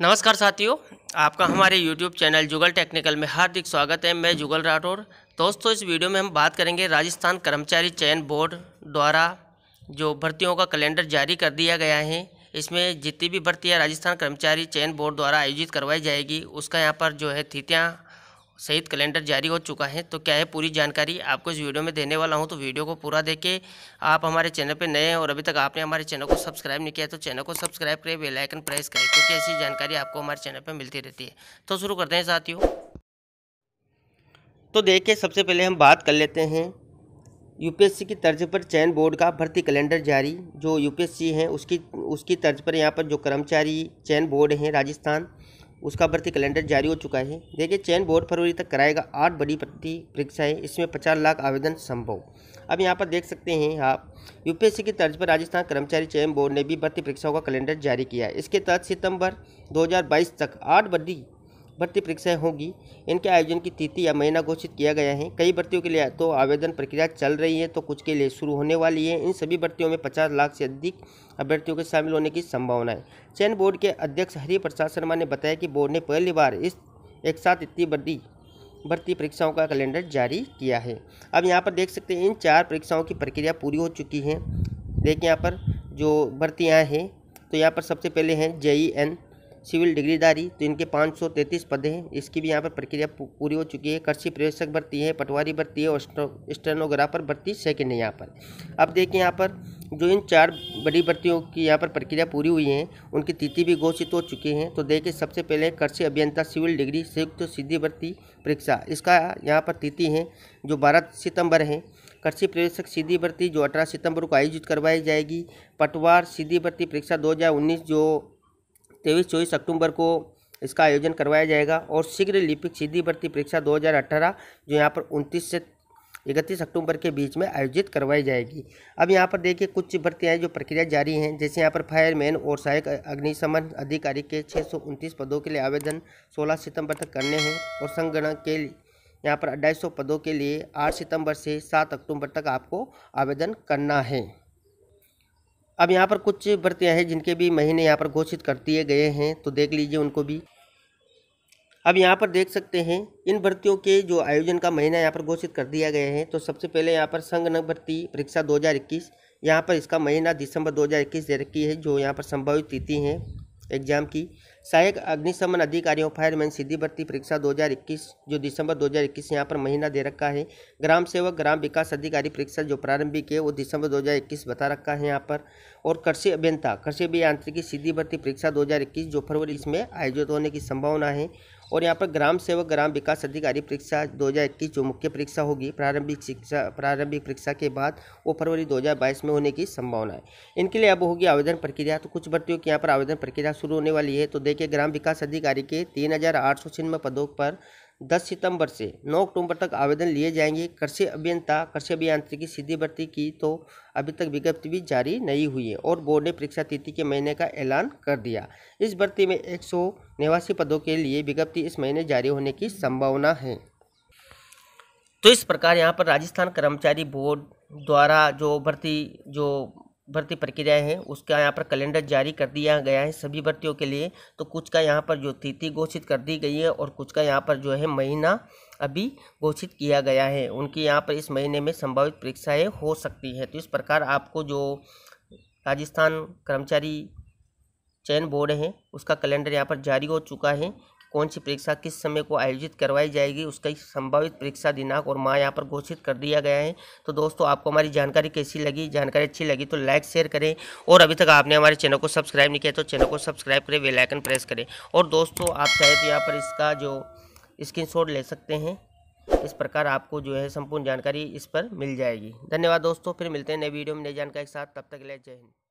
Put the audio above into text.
नमस्कार साथियों आपका हमारे YouTube चैनल जुगल टेक्निकल में हार्दिक स्वागत है मैं जुगल राठौर दोस्तों इस वीडियो में हम बात करेंगे राजस्थान कर्मचारी चयन बोर्ड द्वारा जो भर्तियों का कैलेंडर जारी कर दिया गया है इसमें जितनी भी भर्तियाँ राजस्थान कर्मचारी चयन बोर्ड द्वारा आयोजित करवाई जाएगी उसका यहाँ पर जो है तिथियाँ सहित कैलेंडर जारी हो चुका है तो क्या है पूरी जानकारी आपको इस वीडियो में देने वाला हूं तो वीडियो को पूरा देखे आप हमारे चैनल पर नए हैं और अभी तक आपने हमारे चैनल को सब्सक्राइब नहीं किया तो चैनल को सब्सक्राइब करें बेलाइकन प्रेस करें क्योंकि ऐसी जानकारी आपको हमारे चैनल पर मिलती रहती है तो शुरू करते हैं साथियों तो देखिए सबसे पहले हम बात कर लेते हैं यूपीएससी की तर्ज पर चयन बोर्ड का भर्ती कैलेंडर जारी जो यूपीएससी हैं उसकी उसकी तर्ज पर यहाँ पर जो कर्मचारी चयन बोर्ड हैं राजस्थान उसका भर्ती कैलेंडर जारी हो चुका है देखिए चयन बोर्ड फरवरी तक कराएगा आठ बड़ी भर्ती परीक्षाएं इसमें पचास लाख आवेदन संभव अब यहाँ पर देख सकते हैं आप यूपीएससी की तर्ज पर राजस्थान कर्मचारी चयन बोर्ड ने भी भर्ती परीक्षाओं का कैलेंडर जारी किया है इसके तहत सितंबर 2022 तक आठ बड़ी भर्ती परीक्षाएं होंगी इनके आयोजन की तिथि या महीना घोषित किया गया है कई भर्तियों के लिए तो आवेदन प्रक्रिया चल रही है तो कुछ के लिए शुरू होने वाली है इन सभी भर्तियों में पचास लाख से अधिक अभ्यर्थियों के शामिल होने की संभावना है चयन बोर्ड के अध्यक्ष हरि प्रसाद शर्मा ने बताया कि बोर्ड ने पहली बार इस एक साथ इतनी बड़ी भर्ती परीक्षाओं का कैलेंडर जारी किया है अब यहाँ पर देख सकते हैं इन चार परीक्षाओं की प्रक्रिया पूरी हो चुकी है देखिए यहाँ पर जो भर्तियाँ हैं तो यहाँ पर सबसे पहले हैं जेई एन सिविल डिग्रीदारी तो इनके पाँच सौ तैंतीस पद हैं इसकी भी यहाँ पर प्रक्रिया पूरी हो चुकी है कृषि प्रवेशक भर्ती है पटवारी भर्ती है और स्टेनोग्राफर भर्ती सेकेंड है यहाँ पर अब देखिए यहाँ पर जो इन चार बड़ी भर्तियों की यहाँ पर प्रक्रिया पूरी हुई है उनकी तिथि भी घोषित हो चुकी हैं तो देखिए सबसे पहले कृषि अभियंता सिविल डिग्री संयुक्त तो सीधी भर्ती परीक्षा इसका यहाँ पर तिथि है जो बारह सितंबर है कृषि प्रवेशक सीधी भर्ती जो अठारह सितंबर को आयोजित करवाई जाएगी पटवार सीधी भर्ती परीक्षा 2019 जो तेईस चौबीस अक्टूबर को इसका आयोजन करवाया जाएगा और शीघ्र लिपिक सीधी भर्ती परीक्षा 2018 जो यहाँ पर 29 से इकतीस अक्टूबर के बीच में आयोजित करवाई जाएगी अब यहाँ पर देखिए कुछ भर्तियाँ जो प्रक्रिया जारी हैं जैसे यहाँ पर फायरमैन और सहायक अग्निशमन अधिकारी के छः पदों के लिए आवेदन 16 सितंबर तक करने हैं और संगणक के यहाँ पर अढ़ाई पदों के लिए 8 सितंबर से 7 अक्टूबर तक आपको आवेदन करना है अब यहाँ पर कुछ व्रतियाँ हैं जिनके भी महीने यहाँ पर घोषित कर दिए गए हैं तो देख लीजिए उनको भी अब यहाँ पर देख सकते हैं इन भर्तियों के जो आयोजन का महीना यहाँ पर घोषित कर दिया गया है तो सबसे पहले यहाँ पर नग भर्ती परीक्षा 2021 यहाँ पर इसका महीना दिसंबर 2021 दे रखी है जो यहाँ पर संभावित तिथि है एग्जाम की सहायक अग्निशमन अधिकारियों फायरमैन सीधी भर्ती परीक्षा 2021 जो दिसंबर 2021 यहाँ पर महीना दे रखा है ग्राम सेवक ग्राम विकास अधिकारी परीक्षा जो प्रारंभिक है वो दिसंबर 2021 बता रखा है यहाँ पर और कृषि अभियंता कृषि अभियांत्रिकी सीधी भर्ती परीक्षा 2021 जो फरवरी इसमें आयोजित होने की संभावना है और यहाँ पर ग्राम सेवक ग्राम विकास अधिकारी परीक्षा 2021 जो मुख्य परीक्षा होगी प्रारंभिक शिक्षा प्रारंभिक परीक्षा के बाद वो फरवरी 2022 में होने की संभावना है इनके लिए अब होगी आवेदन प्रक्रिया तो कुछ भर्तियों की यहाँ पर आवेदन प्रक्रिया शुरू होने वाली है तो देखिए ग्राम विकास अधिकारी के तीन पदों पर 10 सितंबर से 9 अक्टूबर तक आवेदन लिए जाएंगे कृषि अभियंता कृषि अभियांत्रिकी सीधी भर्ती की तो अभी तक विज्ञप्ति भी जारी नहीं हुई है और बोर्ड ने परीक्षा तिथि के महीने का ऐलान कर दिया इस भर्ती में एक पदों के लिए विज्ञप्ति इस महीने जारी होने की संभावना है तो इस प्रकार यहाँ पर राजस्थान कर्मचारी बोर्ड द्वारा जो भर्ती जो भर्ती प्रक्रियाएं हैं उसका यहाँ पर कैलेंडर जारी कर दिया गया है सभी भर्तियों के लिए तो कुछ का यहाँ पर जो तिथि घोषित कर दी गई है और कुछ का यहाँ पर जो है महीना अभी घोषित किया गया है उनकी यहाँ पर इस महीने में संभावित परीक्षाएँ हो सकती है तो इस प्रकार आपको जो राजस्थान कर्मचारी चयन बोर्ड है उसका कैलेंडर यहाँ पर जारी हो चुका है कौन सी परीक्षा किस समय को आयोजित करवाई जाएगी उसका संभावित परीक्षा दिनांक और माह यहाँ पर घोषित कर दिया गया है तो दोस्तों आपको हमारी जानकारी कैसी लगी जानकारी अच्छी लगी तो लाइक शेयर करें और अभी तक आपने हमारे चैनल को सब्सक्राइब नहीं किया तो चैनल को सब्सक्राइब करें बेलाइकन प्रेस करें और दोस्तों आप चाहे तो यहाँ पर इसका जो स्क्रीन ले सकते हैं इस प्रकार आपको जो है संपूर्ण जानकारी इस पर मिल जाएगी धन्यवाद दोस्तों फिर मिलते हैं नए वीडियो में नई जानकारी के साथ तब तक ले जय हिंद